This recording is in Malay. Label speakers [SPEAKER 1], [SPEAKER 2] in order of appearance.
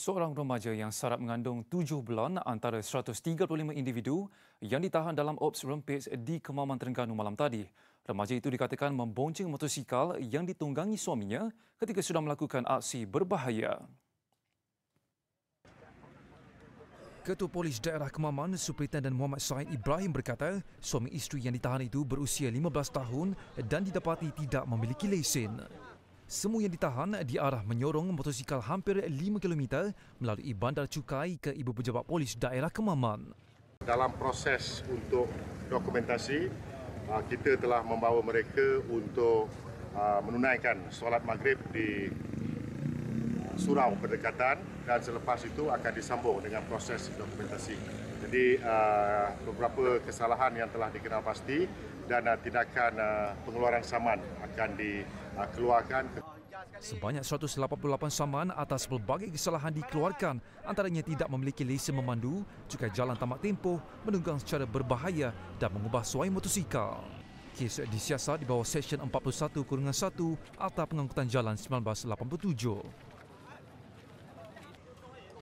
[SPEAKER 1] Seorang remaja yang sarap mengandung tujuh bulan antara 135 individu yang ditahan dalam Ops Rempits di Kemaman Terengganu malam tadi. Remaja itu dikatakan memboncing motosikal yang ditunggangi suaminya ketika sudah melakukan aksi berbahaya. Ketua Polis Daerah Kemaman, Supritan dan Muhammad Said Ibrahim berkata, suami isteri yang ditahan itu berusia 15 tahun dan didapati tidak memiliki lesen. Semua yang ditahan diarah menyorong motosikal hampir 5 km melalui bandar cukai ke ibu pejabat polis daerah Kemaman.
[SPEAKER 2] Dalam proses untuk dokumentasi, ah, kita telah membawa mereka untuk ah, menunaikan solat maghrib di surau berdekatan dan selepas itu akan disambung dengan proses dokumentasi. Jadi uh, beberapa kesalahan yang telah dikenal pasti dan uh, tindakan uh, pengeluaran saman akan dikeluarkan. Uh,
[SPEAKER 1] Sebanyak 188 saman atas pelbagai kesalahan dikeluarkan antaranya tidak memiliki lesen memandu, cukai jalan tamat tempoh, menunggang secara berbahaya dan mengubah suai motosikal. Kes disiasat di bawah Seksyen 41-1 Alta Pengangkutan Jalan 1987.